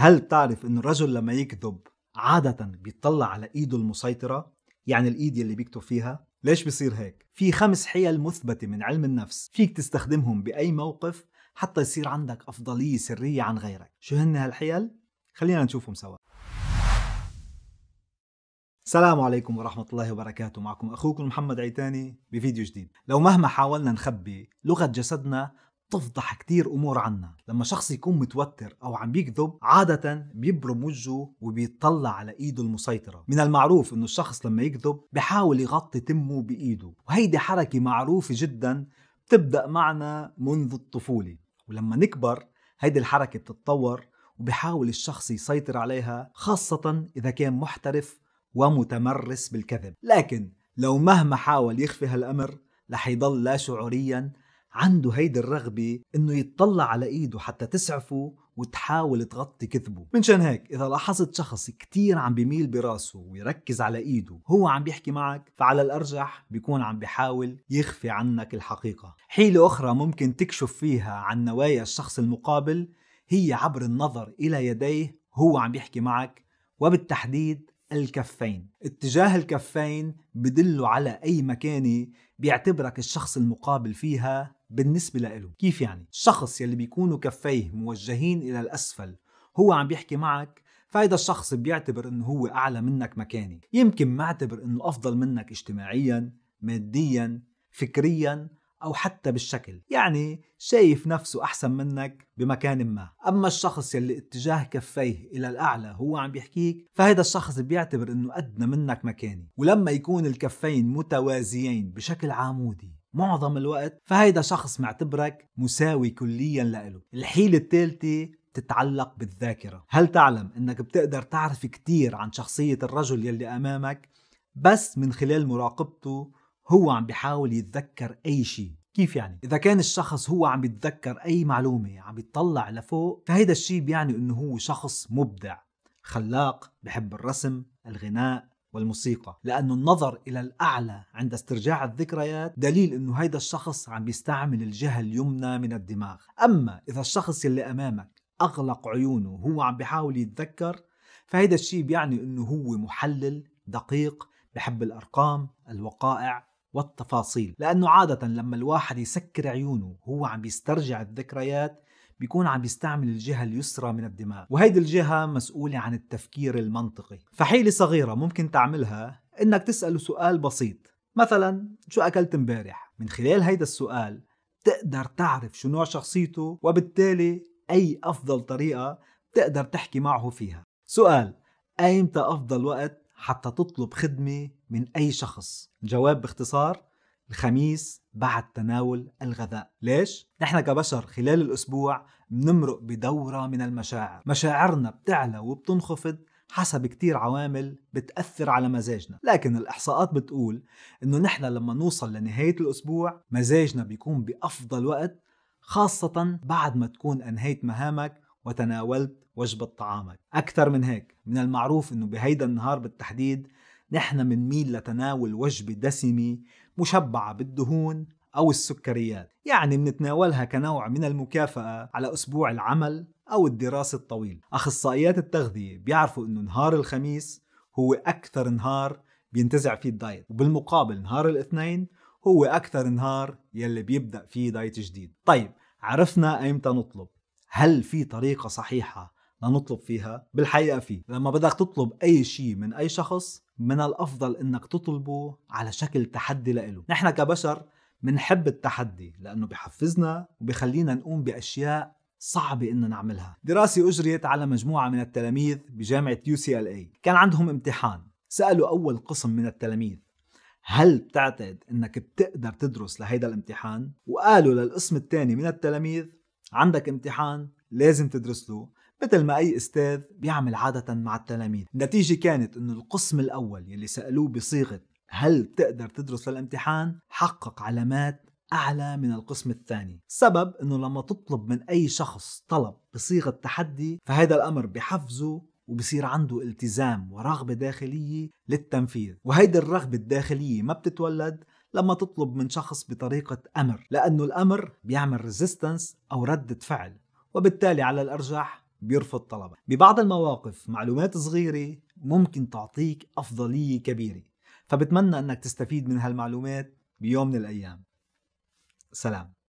هل تعرف ان الرجل لما يكذب عادة بيطلع على ايده المسيطرة يعني الايد اللي بيكتب فيها ليش بصير هيك في خمس حيل مثبتة من علم النفس فيك تستخدمهم باي موقف حتى يصير عندك افضلية سرية عن غيرك شو هن هالحيل خلينا نشوفهم سوا السلام عليكم ورحمة الله وبركاته معكم أخوكم محمد عيتاني بفيديو جديد لو مهما حاولنا نخبي لغة جسدنا بتفضح كتير امور عنا لما شخص يكون متوتر او عم بيكذب عاده بيبرم وجهه وبيطلع على ايده المسيطره من المعروف انه الشخص لما يكذب بحاول يغطي تمه بايده وهيدي حركه معروفه جدا بتبدا معنا منذ الطفوله ولما نكبر هيدي الحركه بتتطور وبحاول الشخص يسيطر عليها خاصه اذا كان محترف ومتمرس بالكذب لكن لو مهما حاول يخفي هالامر رح يضل لا شعوريا عنده هيدي الرغبة انه يتطلع على ايده حتى تسعفه وتحاول تغطي كذبه منشان هيك اذا لاحظت شخص كتير عم بميل براسه ويركز على ايده هو عم بيحكي معك فعلى الارجح بيكون عم بيحاول يخفي عنك الحقيقة حيلة اخرى ممكن تكشف فيها عن نوايا الشخص المقابل هي عبر النظر الى يديه هو عم بيحكي معك وبالتحديد الكفين اتجاه الكفين بدله على أي مكانة بيعتبرك الشخص المقابل فيها بالنسبة له كيف يعني؟ الشخص يلي بيكونوا كفيه موجهين إلى الأسفل هو عم بيحكي معك فهيدا الشخص بيعتبر انه هو اعلى منك مكاني يمكن معتبر انه افضل منك اجتماعيا ماديا فكريا أو حتى بالشكل يعني شايف نفسه أحسن منك بمكان ما أما الشخص يلي اتجاه كفيه إلى الأعلى هو عم بيحكيك فهذا الشخص بيعتبر أنه أدنى منك مكاني ولما يكون الكفين متوازيين بشكل عمودي معظم الوقت فهيدا شخص معتبرك مساوي كليا لإله الحيلة الثالثة تتعلق بالذاكرة هل تعلم أنك بتقدر تعرف كتير عن شخصية الرجل يلي أمامك بس من خلال مراقبته هو عم بيحاول يتذكر أي شيء كيف يعني؟ إذا كان الشخص هو عم بيتذكر أي معلومة عم بيطلع لفوق فهيدا الشيء بيعني إنه هو شخص مبدع خلاق بحب الرسم الغناء والموسيقى لأنه النظر إلى الأعلى عند استرجاع الذكريات دليل أنه هيدا الشخص عم بيستعمل الجهة اليمنى من الدماغ أما إذا الشخص اللي أمامك أغلق عيونه وهو عم بيحاول يتذكر فهيدا الشيء بيعني أنه هو محلل دقيق بحب الأرقام الوقائع والتفاصيل لأنه عادة لما الواحد يسكر عيونه وهو عم بيسترجع الذكريات بيكون عم بيستعمل الجهة اليسرى من الدماغ وهيدي الجهة مسؤولة عن التفكير المنطقي فحيلة صغيرة ممكن تعملها إنك تسأله سؤال بسيط مثلا شو أكلت مبارح؟ من خلال هيدا السؤال تقدر تعرف شو نوع شخصيته وبالتالي أي أفضل طريقة تقدر تحكي معه فيها سؤال أيمتى أفضل وقت حتى تطلب خدمة من أي شخص الجواب باختصار الخميس بعد تناول الغذاء ليش؟ نحن كبشر خلال الأسبوع بنمرق بدورة من المشاعر مشاعرنا بتعلى وبتنخفض حسب كتير عوامل بتأثر على مزاجنا لكن الإحصاءات بتقول إنه نحن لما نوصل لنهاية الأسبوع مزاجنا بيكون بأفضل وقت خاصة بعد ما تكون أنهيت مهامك وتناولت وجبة طعامك أكثر من هيك من المعروف أنه بهيدا النهار بالتحديد نحن بنميل لتناول وجبة دسمة مشبعة بالدهون أو السكريات يعني بنتناولها كنوع من المكافأة على أسبوع العمل أو الدراسة الطويل أخصائيات التغذية بيعرفوا أنه نهار الخميس هو أكثر نهار بينتزع فيه الدايت وبالمقابل نهار الاثنين هو أكثر نهار يلي بيبدأ فيه دايت جديد طيب عرفنا ايمتى نطلب هل في طريقة صحيحة لنطلب فيها؟ بالحقيقة في لما بدك تطلب أي شيء من أي شخص من الأفضل إنك تطلبه على شكل تحدي لإله نحن كبشر بنحب التحدي لأنه بحفزنا وبخلينا نقوم بأشياء صعبة إنه نعملها دراسة أجريت على مجموعة من التلاميذ بجامعة UCLA كان عندهم امتحان سألوا أول قسم من التلاميذ هل بتعتقد انك بتقدر تدرس لهيدا الامتحان؟ وقالوا للقسم الثاني من التلاميذ عندك امتحان لازم تدرس له مثل ما أي أستاذ بيعمل عادة مع التلاميذ النتيجة كانت أنه القسم الأول يلي سألوه بصيغة هل بتقدر تدرس للامتحان حقق علامات أعلى من القسم الثاني السبب أنه لما تطلب من أي شخص طلب بصيغة تحدي فهذا الأمر بحفزه وبصير عنده التزام ورغبة داخلية للتنفيذ وهيدي الرغبة الداخلية ما بتتولد لما تطلب من شخص بطريقة أمر لأنه الأمر بيعمل ريزيستنس أو ردة فعل وبالتالي على الأرجح بيرفض طلبك ببعض المواقف معلومات صغيرة ممكن تعطيك أفضلية كبيرة فبتمنى أنك تستفيد من هالمعلومات بيوم من الأيام سلام